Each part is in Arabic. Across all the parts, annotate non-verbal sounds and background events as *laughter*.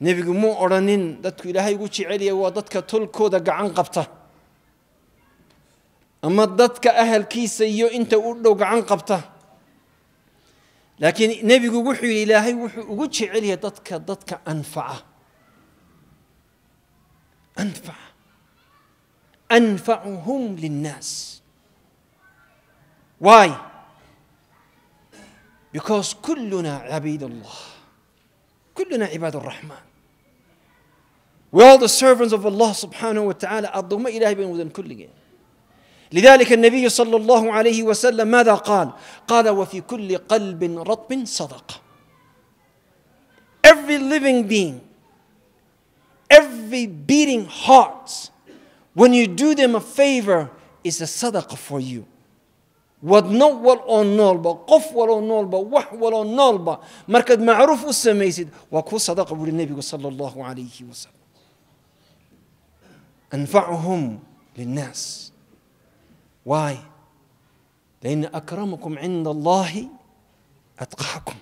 nebigu muu odhanin dadku ilaahay ugu jeceliya waa dadka tolkooda gacan qabta ama dadka ahalkiisa iyo inta u dhow gacan qabta laakiin nebigu wuxuu yidhi ilaahay wuxuu ugu jecel yahay dadka dadka anfaca anfaca anfacuhum linnaas why because kulluna cabiid allah كلنا عباد الرحمن We are the servants of Allah subhanahu wa ta'ala الضمة إله بين كل لذلك النبي صلى الله عليه وسلم ماذا قال قال وفي كل قلب رطب صدقة Every living being Every beating heart When you do them a favor is a sadaqah for you wadno wal oo noolba wal oo noolba wal oo noolba markaad macruuf u samaysid waa أنفعهم للناس Why? لأن أكرمكم عند الله أتقاكم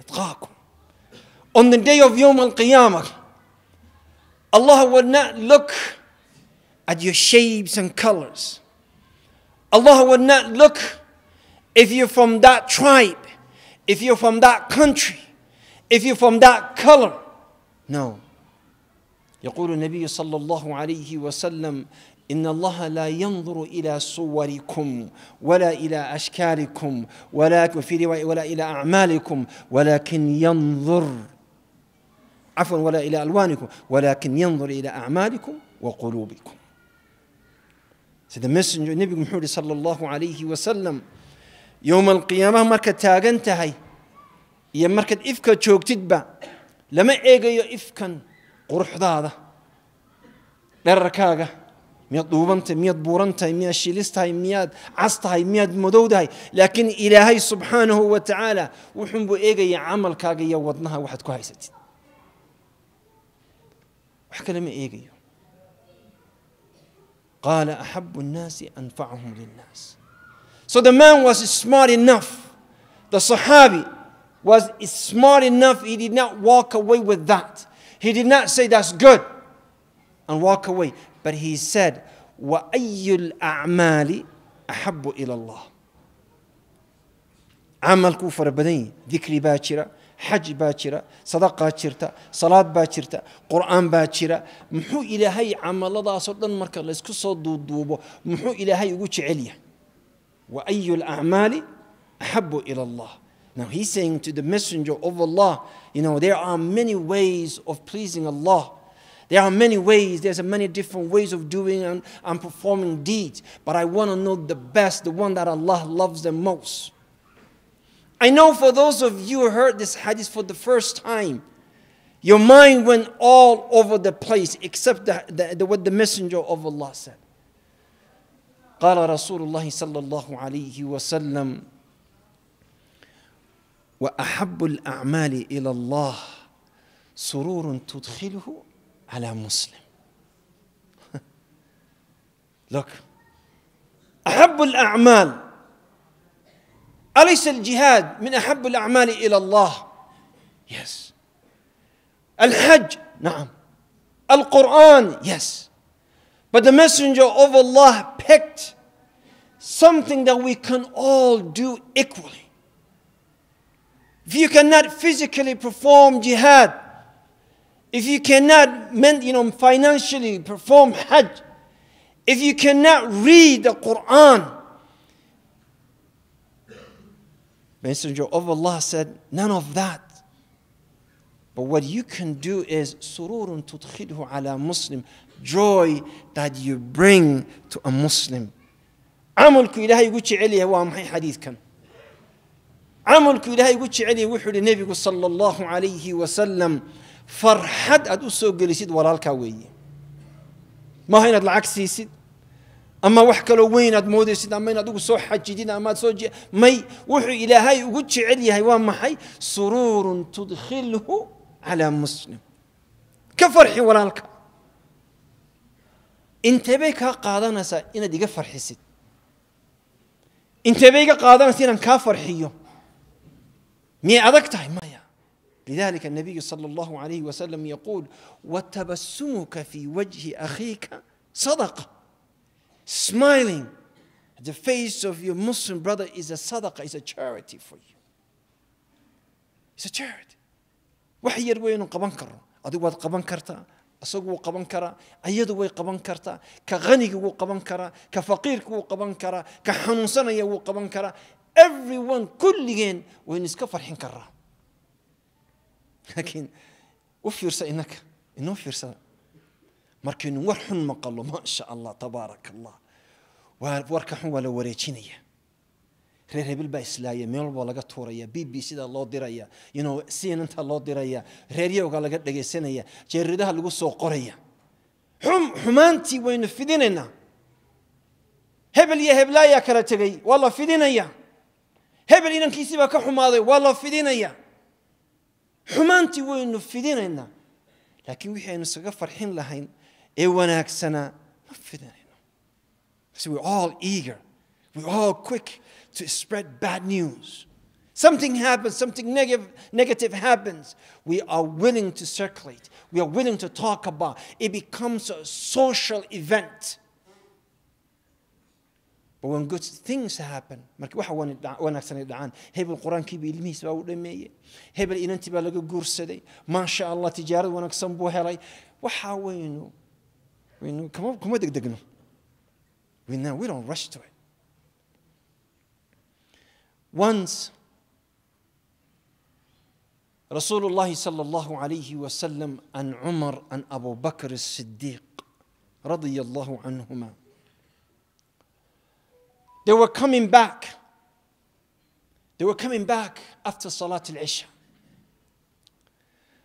أتقاكم On the day of Yom al Allah will not look at your shapes and colors Allah will not look if you're from that tribe if you're from that country if you're from that color no يقول النبي صلى الله عليه وسلم إن الله لا ينظر إلى صوركم ولا إلى أشكالكم ولا في رواية ولا إلى أعمالكم ولكن ينظر عفوا ولا إلى ألوانكم ولكن ينظر إلى أعمالكم وقلوبكم سيد المسنجر النبي محمد صلى الله عليه وسلم يوم القيامة مركة تاغنتهي تهي يا مركة إفكا تشوك تدبا لما إيغيو إفكا quruxdaada dherarkaaga miyaad dhuubantahay miyaad buuran tahay miyaad shilis tahay miyaad cas tahay miyaad madow tahay laakiin ilaahay subxaanahu wa tacaala wuxuunbuu eegayaa camalkaaga iyo wadnaha waxaad ku haysatid wax kale ma eegayo qaala axabu nnaasi anfacahum linnaas so the man was smart enough the saxaabi was smart enough he did not walk away with that He did not say that's good and walk away. But he said, وَأَيُّ الْأَعْمَالِ أَحَبُّ إِلَى اللَّهِ عملكو فربدين ذكر باكرة حج باكرة صدقة باكرة صلاة باكرة قرآن باكرة محو إلى هاي عمل الله صدق مركز لسكو صدو دوبو محو إلى هاي وجه عليا وأي الأعمال أحب إلى الله now he's saying to the messenger of Allah, you know, there are many ways of pleasing Allah. There are many ways, there's many different ways of doing and, and performing deeds. But I want to know the best, the one that Allah loves the most. I know for those of you who heard this hadith for the first time, your mind went all over the place except the, the, the, what the Messenger of Allah said. قال رسول الله صلى الله عليه وسلم واحب الاعمال الى الله سرور تدخله على مسلم *laughs* look احب الاعمال اليس الجهاد من احب الاعمال الى الله yes الحج نعم القران yes but the messenger of allah picked something that we can all do equally If you cannot physically perform jihad, if you cannot you know, financially perform hajj, if you cannot read the Quran, Messenger of Allah said, none of that. But what you can do is sururun tudkhidhu ala Muslim, joy that you bring to a Muslim. عملك إلهي يقول عليه هو حديث كان camalku ilaahay ugu jeceliyay wuxuu yidhi nebigu sala allahu calayhi wasalam farxad aad u soo gelisid walaalkaa weeye maaha inaad lacag siisid ama wax kaloo weyn aad moodaysid ama inaad ugu soo xajidid amaad soo may wuxuu ilaahay ugu jecel yahay waa maxay suruurun tudkhilhu calaa muslim ka farxi walaalka inteebay kaa qaadanaysaa inaad iga farxisid inteebay iga qaadanaysaa inaan kaa farxiyo مي أدك تاي مايا لذلك النبي صلى الله عليه وسلم يقول وتبسمك في وجه أخيك صدقة smiling at the face of your Muslim brother is a sadaqah, is a charity for you. It's a charity. وحي yar قبان qaban karo قبان كرتا أسوق قبان كرا wuu وي قبان كرتا كغني qaban كرا كفقير qaniga كرا qaban karaa قبان كرا everyone كليين وين iska farxin karaa laakiin u fiirsa innaka inoo fiirsada markaynu war xun maqallo maa sha allah tabaaraka allah waa warka xun waa la wareejinaya reer hebel baa islaaya meel walba laga tuuraya b b sida loo diraya you know cnnta loo diraya reeryowga laga dhegaysanaya jeeradaha lagu soo qoraya xum xumaantii waynu fidinaynaa hebel iyo heblaayaa kala tegey waa la fidinayaa hebel inankiisiibaa ka xumaaday waa la fidinaya xumaantii waynu fidinaynaa laakiin wixii aynu isaga farxin lahayn ee wanaagsanaa ma fidinayno so we're all eager we're all quick to spread bad news Something happens, something negative, negative happens. We are willing to circulate. We are willing to talk about. It becomes a social event. But when good things happen marka waxa wanaagsan ay dhacaan hebel qur-aankii ba ilmihiis baa u dhameeyey hebel inantii baa laga guursaday maasha allah tijaarad wanaagsan buu helay waxa waynu waynu kama kuma degdegno we know we don't rush to it once رسول الله صلى الله عليه وسلم عن عمر عن أبو بكر الصديق رضي الله عنهما they were coming back. They were coming back after Salat al-Isha.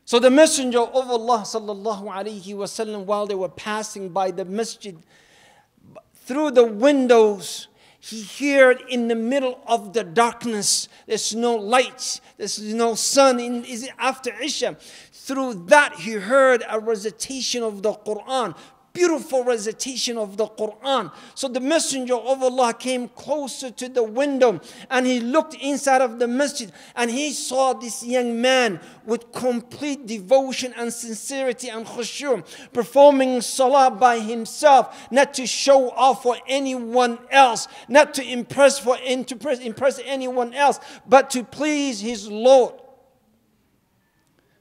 So the Messenger of Allah sallallahu alayhi wasallam, while they were passing by the masjid, through the windows, he heard in the middle of the darkness, there's no light, there's no sun in, is after Isha. Through that, he heard a recitation of the Quran beautiful recitation of the Quran. So the messenger of Allah came closer to the window and he looked inside of the masjid and he saw this young man with complete devotion and sincerity and khushu performing salah by himself, not to show off for anyone else, not to impress for impress, impress anyone else, but to please his Lord.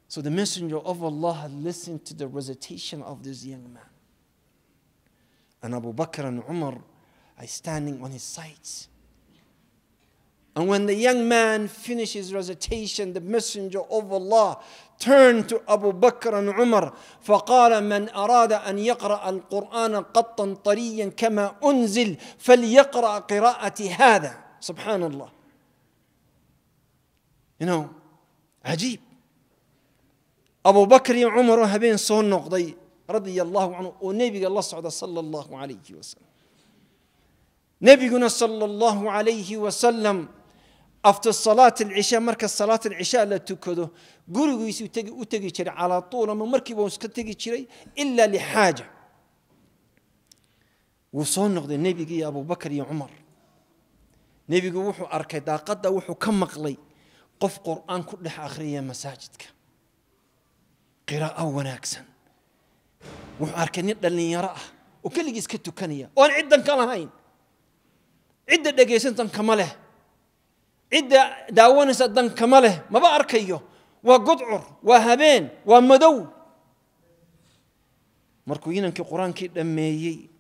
So the messenger of Allah listened to the recitation of this young man and Abu Bakr and Umar are standing on his sides. And when the young man finishes recitation, the messenger of Allah turned to Abu Bakr and Umar فقال من أراد أن يقرأ القرآن قطا طريا كما أنزل فليقرأ قراءة هذا سبحان الله You know, عجيب Abu Bakr and Umar have been so noqday رضي الله عنه ونبي الله صعد صلى الله عليه وسلم نبينا صلى الله عليه وسلم أفت الصلاة العشاء مركز صلاة العشاء لا تكده قرق وتجي وتقي على طول ما مركب تجي وسكتقي إلا لحاجة وصول نقد النبي أبو بكر يا عمر نبي وحو أركي قد وحو كم مقلي قف قرآن كل آخرية مساجدك قراءة وناكسن وحركني دلني يرى وكل جيس كتو كنيا وأنا عدا كلا هين عدا دقيس أنت كمله عدا داون سد كمله ما بأركيه وقطعر وهبين ومدو مركوين في القرآن كده ما يجي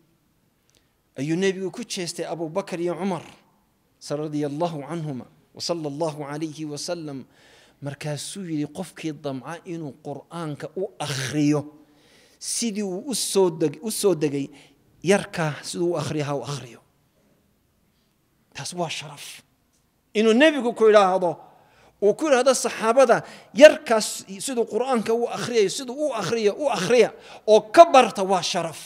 أي نبي وكتشيست أبو بكر يا عمر رضي الله عنهما وصلى الله عليه وسلم مركز سوي لقفك الضمعاء إنه قرآنك وأخريه sidii uu u soo degay yarkaa siduu u akhriya ha u akhriyo taas waa sharaf inuu nebigu ku idhaahdo uu ku idhaahdo saxaabada yarkaas siduu qur'aanka u akhriyayo siduu u akhriyo u akhriya oo ka barta waa sharaf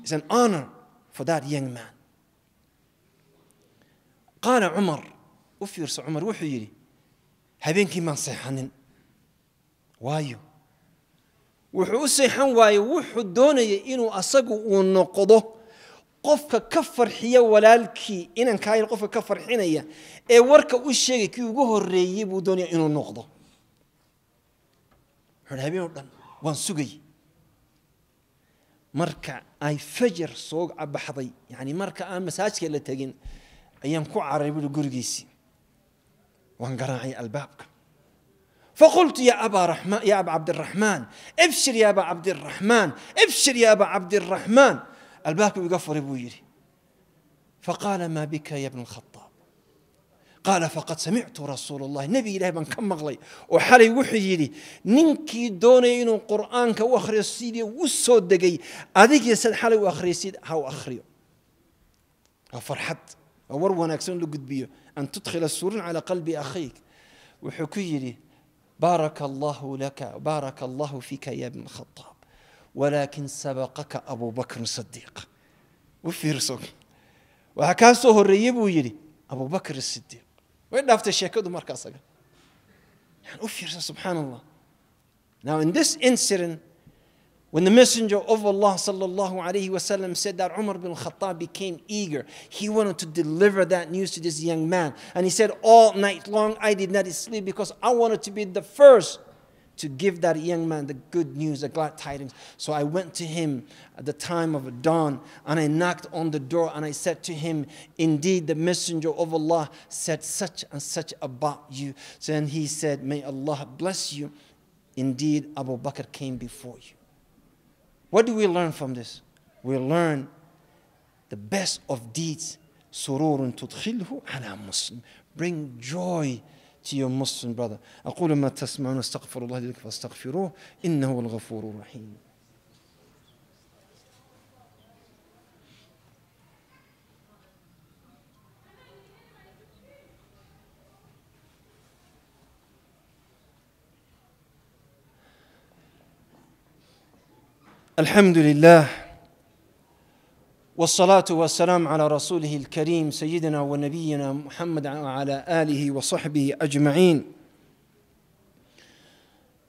It's an honor for that young man. قال عمر وفيرس عمر وحيري هبينكي ما صيحانين وايو wuxuu u seexan waayey wuxuu doonayay inuu asagu uu noqdo qofka ka farxiya walaalkii inankaahn qofka ka farxinaya ee warka u sheegay kii ugu horeeyey buu doonaya inuu noqdo habeenoo dhan waan sugay marka ay fajar soo baxday yani marka aan masaajka la tegin ayaan ku cararay buui gurigiisii waan garaacay albaabka فقلت يا أبا رحمن يا أبا عبد الرحمن ابشر يا أبا عبد الرحمن ابشر يا أبا عبد الرحمن الباكر يقفر بويري فقال ما بك يا ابن الخطاب قال فقد سمعت رسول الله نبي إله من كم مغلي وحالي وحي لي ننكي دونين القرآن كوخر السيدي والسود دقي أذيك يسد حالي وأخر السيد هاو أخريو فرحت أور وناكسون لقد بيو أن تدخل السور على قلب أخيك وحكي لي بارك الله لك بارك الله فيك يا ابن الخطاب ولكن سبقك أبو بكر الصديق وفي رسول وفيرسوك سوه الريب ويلي أبو بكر الصديق وين دافت الشيخ الشيكود مركز يعني وفي رسول سبحان الله Now in this incident When the Messenger of Allah sallallahu said that Umar bin Khattab became eager, he wanted to deliver that news to this young man. And he said, All night long I did not sleep because I wanted to be the first to give that young man the good news, the glad tidings. So I went to him at the time of dawn and I knocked on the door and I said to him, Indeed, the messenger of Allah said such and such about you. So then he said, May Allah bless you. Indeed, Abu Bakr came before you. What do we learn from this? We learn the best of deeds. سرور تدخله على muslim Bring joy to your Muslim brother. أقول ما تسمعون استغفر الله لك فاستغفروه إنه الغفور الرحيم. الحمد لله والصلاة والسلام على رسوله الكريم سيدنا ونبينا محمد وعلى آله وصحبه أجمعين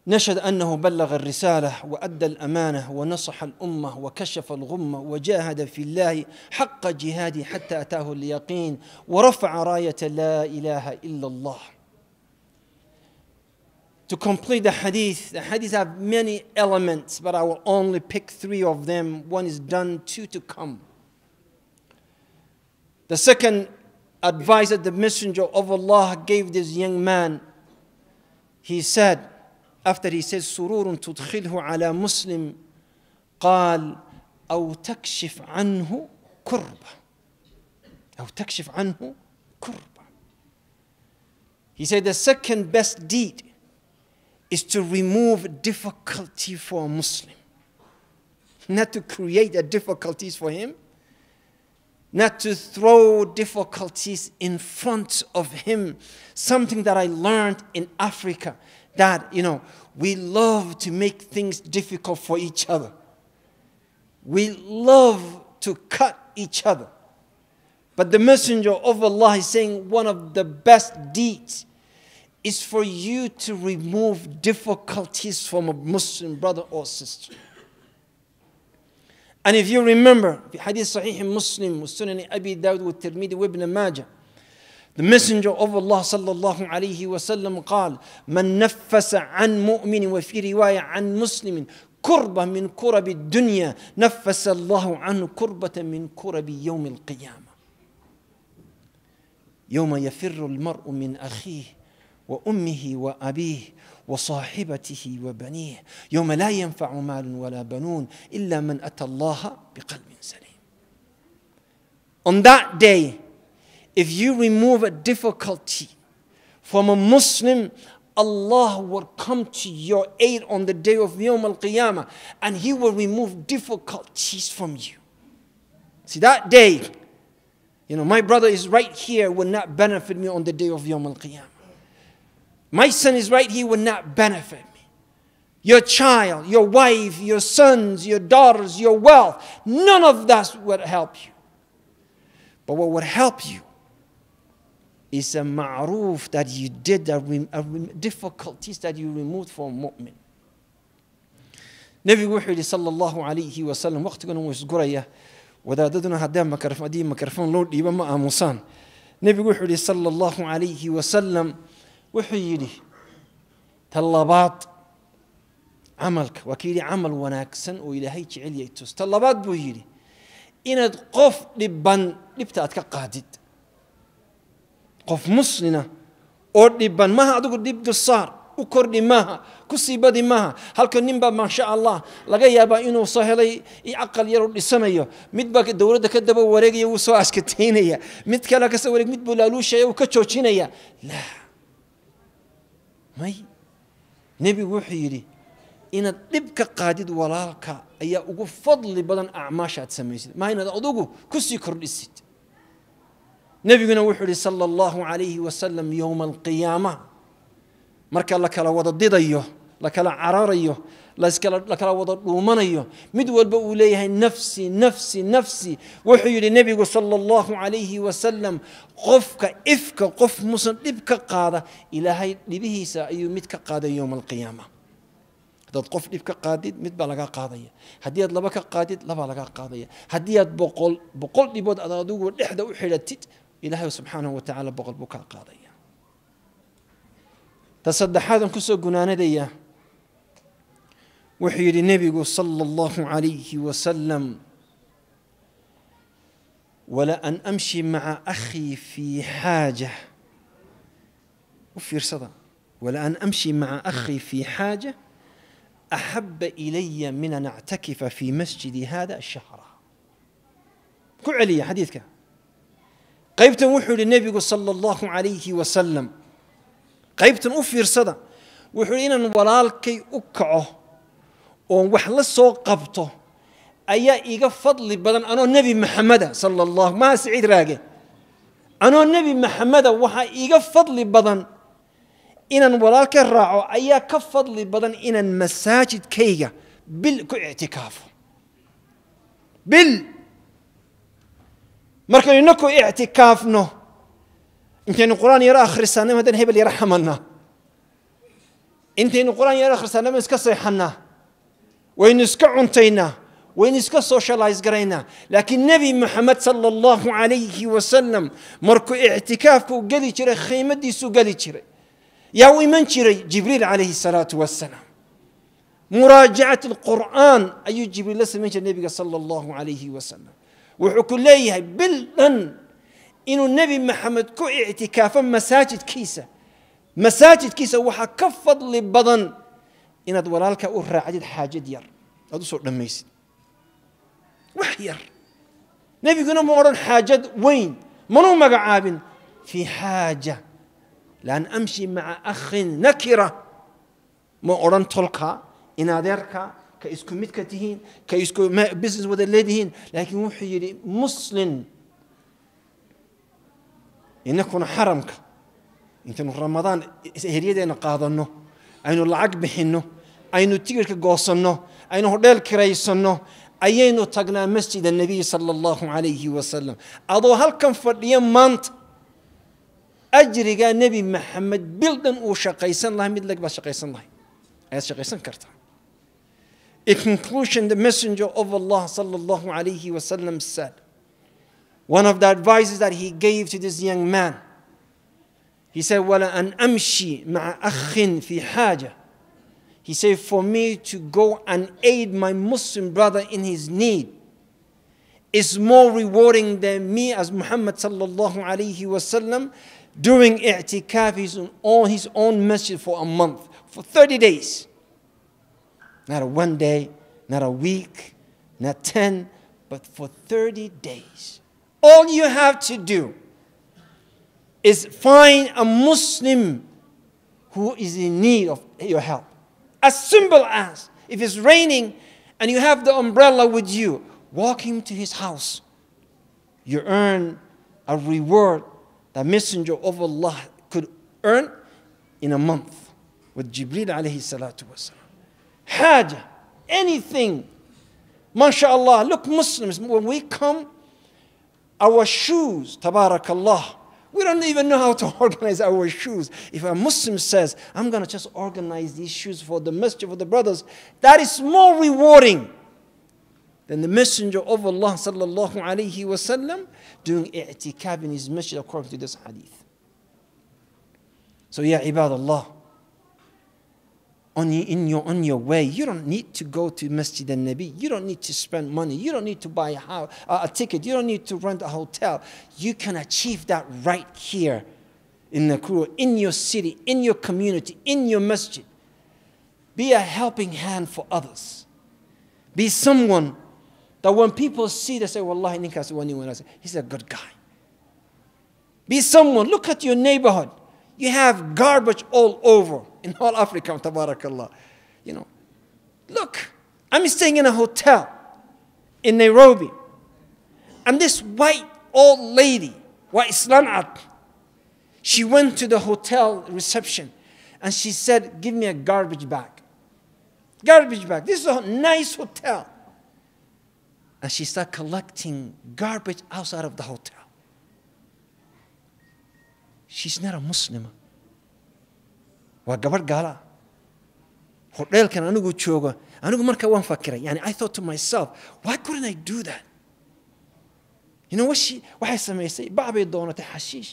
نشهد أنه بلغ الرسالة وأدى الأمانة ونصح الأمة وكشف الغمة وجاهد في الله حق جهاده حتى أتاه اليقين ورفع راية لا إله إلا الله to complete the hadith, the hadith have many elements, but I will only pick three of them. One is done, two to come. The second advice that the Messenger of Allah gave this young man, he said, after he says, سرور تدخله على مسلم قال أو تكشف عنه kurbah." أو تكشف عنه kurbah. He said the second best deed is to remove difficulty for a Muslim, not to create difficulties for him, not to throw difficulties in front of him. Something that I learned in Africa that, you know, we love to make things difficult for each other. We love to cut each other. But the messenger of Allah is saying one of the best deeds is for you to remove difficulties from a Muslim brother or sister. And if you remember, Hadith Sahih Muslim, Sunan Abi Dawud with Tirmidhi ibn Majah, the Messenger of Allah sallallahu alayhi wa sallam called, Man nafasa an mu'minin wa fi riwaya an muslimin, kurba min kurabi dunya, nafasa Allahu an kurbata min kurabi yawm al-qiyamah. Yawma yafirru al-mar'u min وامه وابيه وصاحبته وبنيه يوم لا ينفع مال ولا بنون الا من اتى الله بقلب سليم On that day if you remove a difficulty from a Muslim Allah will come to your aid on the day of Yom al Qiyamah and He will remove difficulties from you. See, that day, you know, my brother is right here, will not benefit me on the day of Yom al Qiyamah. My son is right here would not benefit me. Your child, your wife, your sons, your daughters, your wealth, none of that would help you. But what would help you is a ma'ruf that you did, that uh, difficulties that you removed from mu'min. nebigu wuxuu yidhi sala allahu calayhi wasalam wakhtiguna wuu isgurayaa wadaadaduna haddaan makrafon haddii makrafon loo dhiibo ma aamusaan nebigu wuxuu yidhi sala allahu calayhi wasalam wuxuu yidhi ta labaad camalka waa ka yidhi camal wanaagsan oo ilaahay jecel yahay tus ta labaad buu yidhi inaad qof dhibban dhibta aad ka qaadid qof muslina oo dhibban maaha adigu dhib dursaar u kordhi maaha ku sii badi maaha halka ninbaa maasha allah laga yaabaa inuu soo helay caqal yaroo dhisanayo midbaa dowladda ka daba wareegaya wuu soo askataynaya mid kale kasoo wareeg mid buu laaluushaya wuu ka joojinaya laa مي نبي وحيري إن دبك قادد ولاك أي أقو فضل بدن أعماش أتسميه ما هنا أدوغو كسي كرديسيت نبي قنا وحيري صلى الله عليه وسلم يوم القيامة مركا لك لو ضد ديضيه أيوه، لك لعرار يوه لكن هذا هو نفسي نفسي نفسي وحي النبي صلى الله عليه وسلم قفك افك قف مصنبك قادة الى هاي لبهيسا اي متك قادة يوم القيامة هذا قف لبك قادة مت بلغا قادة هديات لبك قادة لبلغا قادة هديات بقول بقول لبود ادادو ونحدة وحيلتت الى هاي سبحانه وتعالى بقول بك قادة تصدح هذا كسو قنانة ديه وحي النبي صلى الله عليه وسلم ولا أن أمشي مع أخي في حاجة وفي رصدة ولا أن أمشي مع أخي في حاجة أحب إلي من أن أعتكف في مسجدي هذا الشهر كل علي حديثك قيبت وحي للنبي صلى الله عليه وسلم قيبت وفي رصدة وحي إن ولالكي أكعه oon wax la soo qabto ayaa iga fadli badan anoo nebi maxameda sala allahu maa siciid raage anoo nebi maxameda waxaa iga fadli badan inaan walaalka raaco ayaa ka fadli badan inaan masaajidkayga bil ku ictikaafo bil markaynu ku ictikaafno intaynu qur-aan yaro akhrisanay haddaan hebel yaro xamanaa intaynu qur-aan yaro akhrisanay iska seexanaa وين اسك عنتينا وين اسك سوشيالايز قرينا لكن نبي محمد صلى الله عليه وسلم مركو اعتكاف وقالي تشري خيمة دي سو قالي تشري يا ويمن تشري جبريل عليه الصلاة والسلام مراجعة القرآن أي جبريل لسه النبي صلى الله عليه وسلم وحكوا ليها بلن إنه النبي محمد كو اعتكافا مساجد كيسة مساجد كيسة وحكفض لبضن inaad walaalka u raacdid xaajad yar aad usoo dhammaysid wax yar nebiguna ma odhan xaajad weyn manuu magacaabin fii xaaja laan amshi maca akhin nakira ma odhan tolka in adeerka ka isku midka tihiin ka isku business wada leedihiin laakiin wuxuu yidhi muslin inakuna xaramka intaynu ramadaan heryadeenna qaadanno aynu lacag bixinno aynu tigirka goosanno aynu hodheel kiraysanno ayaynu tagnaa masjid annabiy sala allahu calayhi wasalam adoo halkan fadhiya maanta ajrigaa nebi maxamed bil dhan uu shaqaysan lahaa mid leg baad shaqaysan lahay ayaad shaqaysan kartaa In conclusion, the Messenger of Allah sallallahu alayhi wasallam said, one of the advices that he gave to this young man He said, "Well, an amshi ma'akhin fi haja. He said, For me to go and aid my Muslim brother in his need is more rewarding than me as Muhammad sallallahu alayhi wasallam doing i'tikaf his on his own masjid for a month, for 30 days. Not a one day, not a week, not 10, but for 30 days. All you have to do is find a Muslim who is in need of your help. As simple as if it's raining and you have the umbrella with you, walk him to his house. You earn a reward that Messenger of Allah could earn in a month with Jibril alayhi salatu wasalam. Had anything. MashaAllah, look Muslims, when we come, our shoes, tabarakallah, we don't even know how to *laughs* organize our shoes. If a Muslim says, I'm going to just organize these shoes for the masjid of the brothers, that is more rewarding than the messenger of Allah sallallahu alayhi wasallam doing i'tikab in his masjid according to this hadith. So, yeah, ibadallah on your, in your, on your way. You don't need to go to Masjid al Nabi. You don't need to spend money. You don't need to buy a, house, uh, a ticket. You don't need to rent a hotel. You can achieve that right here in the Nakuru, in your city, in your community, in your masjid. Be a helping hand for others. Be someone that when people see, they say, Wallahi, Nikas he's a good guy. Be someone, look at your neighborhood. You have garbage all over in all Africa, tabarakallah. You know, look, I'm staying in a hotel in Nairobi, and this white old lady, white Islamat? she went to the hotel reception and she said, Give me a garbage bag. Garbage bag. This is a nice hotel. And she started collecting garbage outside of the hotel. She's not a Muslim. waa gabadh gaala hodheelkan anigu jooga anigu marka waan fakiray yani i thought to myself why couldn't i do that you know washi waxay samaysay bacbay doonatay xashiish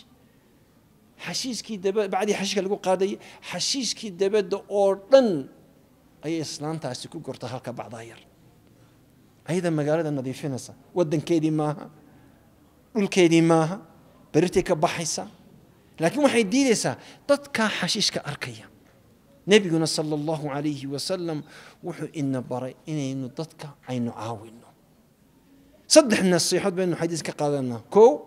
xashiishkii daba bacdii xashiishka lagu qaadayay xashiishkii dabadda oo dhan ayay islaantaasi ku gortay halka bacdaa yar ayada magaalada nadiifinaysa waddankeedii maaha dhulkeedii maaha berritay ka baxaysa لكن وحي ديليسا تتكا حشيشك أركيا نبينا صلى الله عليه وسلم وحو إن برا إن إنو تتكا عين عاونو صدحنا الصيحة بأنو حديثك قادنا كو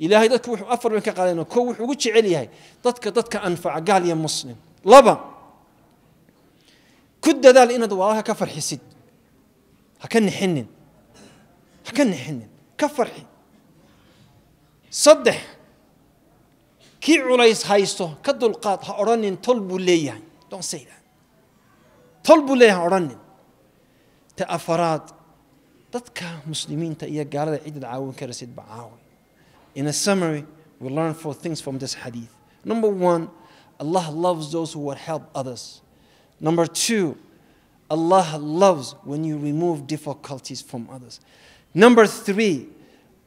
إلهي دتك وحو أفر بك قادنا كو وحو وجي عليها تتكا تتكا أنفع قال يا مسلم لبا كد ذال إن دوالها كفر حسد هكن حنن هكن حنن كفر حي. صدح kii culays haysto ka dulqaad ha odhanin tol buu leeyahay don't say that tol buu leeyahay ha odhanin ta afaraad dadka muslimiinta iyo gaalada ciddad in a summary we learn four things from this hadith number one allah loves those who will help others number two allah loves when you remove difficulties from others number three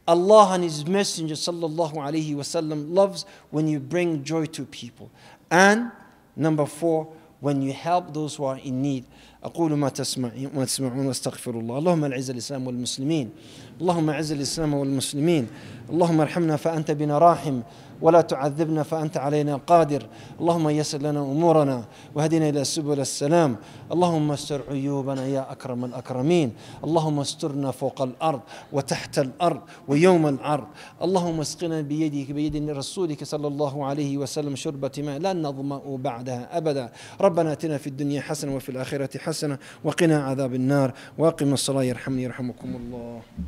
Allah and His Messenger sallallahu alaihi wasallam loves when you bring joy to people. And number four, when you help those who are in need. أقول ما تسمعون واستغفر الله اللهم أعز الإسلام والمسلمين اللهم أعز الإسلام والمسلمين اللهم ارحمنا فأنت بنا راحم ولا تعذبنا فأنت علينا قادر اللهم يسر لنا أمورنا وهدنا إلى سبل السلام اللهم استر عيوبنا يا أكرم الأكرمين اللهم استرنا فوق الأرض وتحت الأرض ويوم العرض اللهم اسقنا بيدك بيد رسولك صلى الله عليه وسلم شربة ماء لا نظمأ بعدها أبدا ربنا اتنا في الدنيا حسنة وفي الآخرة حسنة وقنا عذاب النار واقم الصلاة يرحمني يرحمكم الله